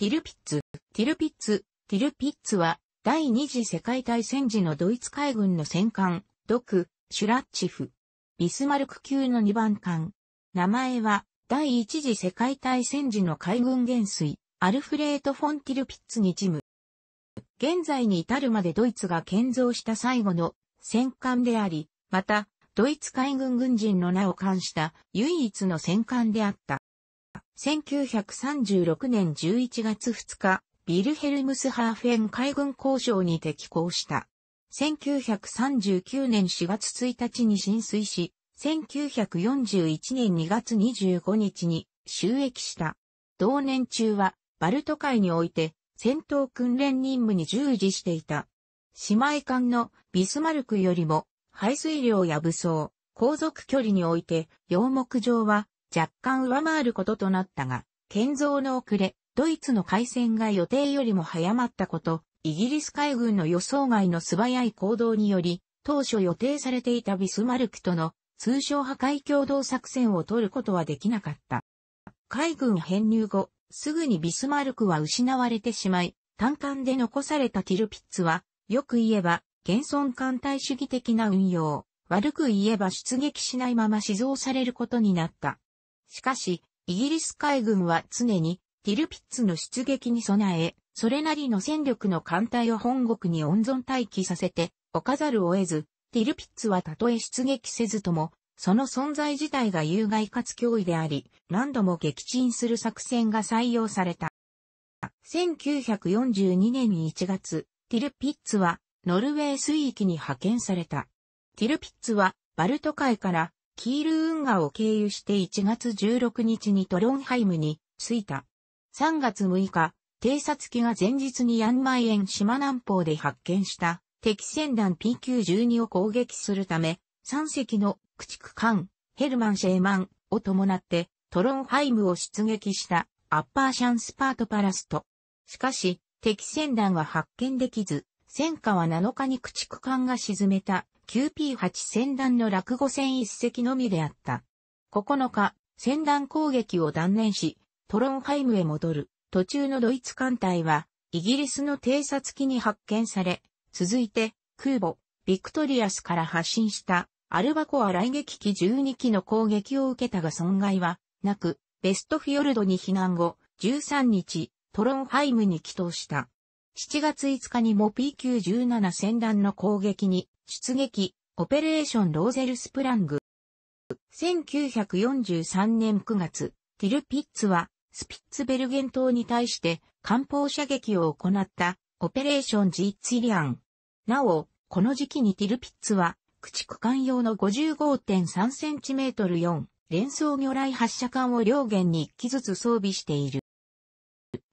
ティルピッツ、ティルピッツ、ティルピッツは、第二次世界大戦時のドイツ海軍の戦艦、ドク、シュラッチフ。ビスマルク級の2番艦。名前は、第一次世界大戦時の海軍元帥、アルフレート・フォン・ティルピッツにジム。現在に至るまでドイツが建造した最後の戦艦であり、また、ドイツ海軍軍人の名を冠した唯一の戦艦であった。1936年11月2日、ビルヘルムスハーフェン海軍交渉に適行した。1939年4月1日に浸水し、1941年2月25日に収益した。同年中は、バルト海において戦闘訓練任務に従事していた。姉妹艦のビスマルクよりも排水量や武装、航続距離において、洋木場は若干上回ることとなったが、建造の遅れ、ドイツの海戦が予定よりも早まったこと、イギリス海軍の予想外の素早い行動により、当初予定されていたビスマルクとの通商破壊共同作戦を取ることはできなかった。海軍編入後、すぐにビスマルクは失われてしまい、単艦で残されたティルピッツは、よく言えば、現存艦隊主義的な運用、悪く言えば出撃しないまま死蔵されることになった。しかし、イギリス海軍は常にティルピッツの出撃に備え、それなりの戦力の艦隊を本国に温存待機させて、おかざるを得ず、ティルピッツはたとえ出撃せずとも、その存在自体が有害かつ脅威であり、何度も撃沈する作戦が採用された。1942年1月、ティルピッツはノルウェー水域に派遣された。ティルピッツはバルト海からキール運河を経由して1月16日にトロンハイムに着いた。3月6日、偵察機が前日にヤンマイエン島南方で発見した敵船団 P912 を攻撃するため、3隻の駆逐艦、ヘルマン・シェーマンを伴ってトロンハイムを出撃したアッパーシャンスパートパラスト。しかし、敵船団は発見できず、戦火は7日に駆逐艦が沈めた q p 8戦団の落語戦一隻のみであった。9日、戦団攻撃を断念し、トロンハイムへ戻る、途中のドイツ艦隊は、イギリスの偵察機に発見され、続いて、空母、ビクトリアスから発進した、アルバコア雷撃機12機の攻撃を受けたが損害は、なく、ベストフィヨルドに避難後、13日、トロンハイムに帰投した。7月5日にも P917 戦団の攻撃に出撃、オペレーションローゼルスプラング。1943年9月、ティルピッツはスピッツベルゲン島に対して艦砲射撃を行ったオペレーションジーツィリアン。なお、この時期にティルピッツは駆逐艦用の 55.3cm4 連装魚雷発射艦を両舷に一機ずつ装備している。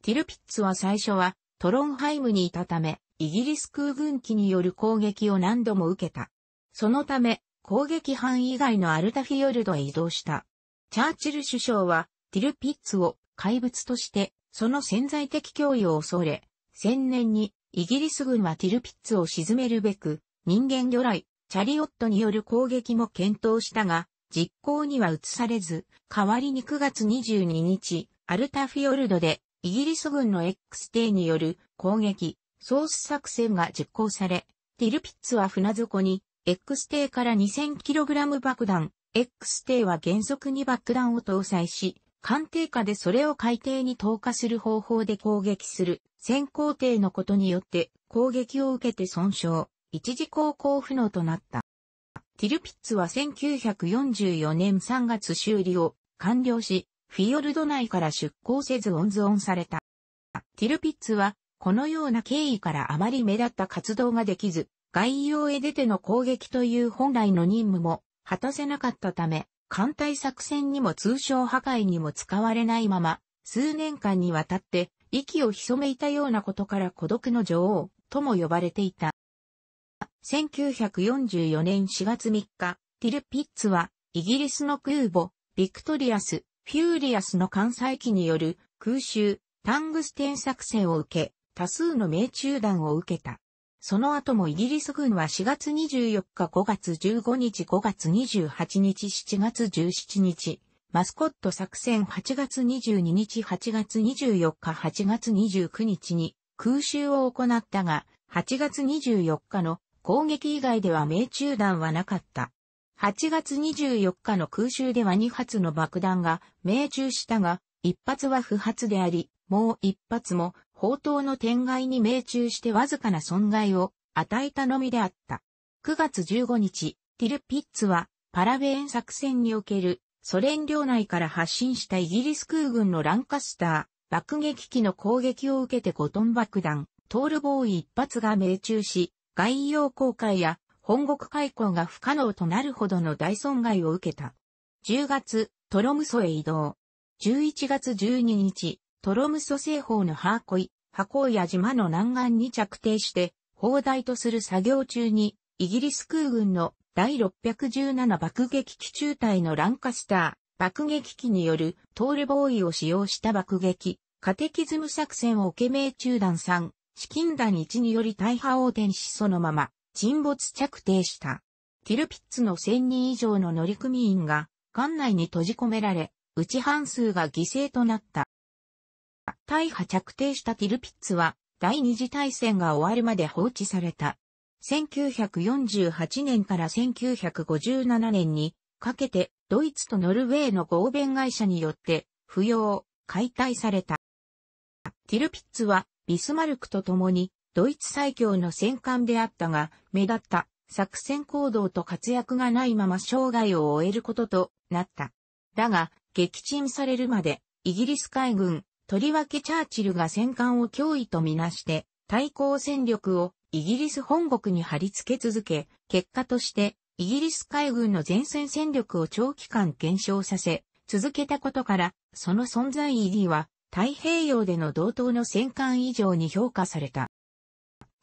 ティルピッツは最初はトロンハイムにいたため、イギリス空軍機による攻撃を何度も受けた。そのため、攻撃班以外のアルタフィヨルドへ移動した。チャーチル首相は、ティルピッツを怪物として、その潜在的脅威を恐れ、千年に、イギリス軍はティルピッツを沈めるべく、人間魚雷、チャリオットによる攻撃も検討したが、実行には移されず、代わりに9月22日、アルタフィヨルドでイギリス軍の x 艇による攻撃、ソース作戦が実行され、ティルピッツは船底に x 艇から 2000kg 爆弾、x 艇は原則に爆弾を搭載し、艦艇下でそれを海底に投下する方法で攻撃する、先行艇のことによって攻撃を受けて損傷、一時航行不能となった。ティルピッツは1944年3月修理を完了し、フィヨルド内から出港せず温存された。ティルピッツは、このような経緯からあまり目立った活動ができず、外洋へ出ての攻撃という本来の任務も果たせなかったため、艦隊作戦にも通商破壊にも使われないまま、数年間にわたって息を潜めいたようなことから孤独の女王とも呼ばれていた。1944年4月3日、ティルピッツはイギリスの空母ビクトリアスフューリアスの艦載機による空襲、タングステン作戦を受け、多数の命中弾を受けた。その後もイギリス軍は4月24日5月15日5月28日7月17日、マスコット作戦8月22日8月24日8月29日に空襲を行ったが、8月24日の攻撃以外では命中弾はなかった。8月24日の空襲では2発の爆弾が命中したが、1発は不発であり、もう1発も砲塔の天外に命中してわずかな損害を与えたのみであった。9月15日、ティルピッツはパラベーン作戦におけるソ連領内から発進したイギリス空軍のランカスター爆撃機の攻撃を受けて5トン爆弾、トールボーイ1発が命中し、外洋航海や本国開港が不可能となるほどの大損害を受けた。10月、トロムソへ移動。11月12日、トロムソ西方のハーコイ、ハコーや島の南岸に着底して、砲台とする作業中に、イギリス空軍の第617爆撃機中隊のランカスター、爆撃機によるトールボーイを使用した爆撃、カテキズム作戦をケ命中断3、資金団1により大破横転しそのまま、沈没着底した。ティルピッツの1000人以上の乗組員が、艦内に閉じ込められ、うち半数が犠牲となった。大破着底したティルピッツは、第二次大戦が終わるまで放置された。1948年から1957年にかけてドイツとノルウェーの合弁会社によって不要、解体された。ティルピッツはビスマルクと共にドイツ最強の戦艦であったが、目立った作戦行動と活躍がないまま生涯を終えることとなった。だが、撃沈されるまで、イギリス海軍、とりわけチャーチルが戦艦を脅威とみなして、対抗戦力をイギリス本国に貼り付け続け、結果として、イギリス海軍の前線戦力を長期間減少させ、続けたことから、その存在意義は、太平洋での同等の戦艦以上に評価された。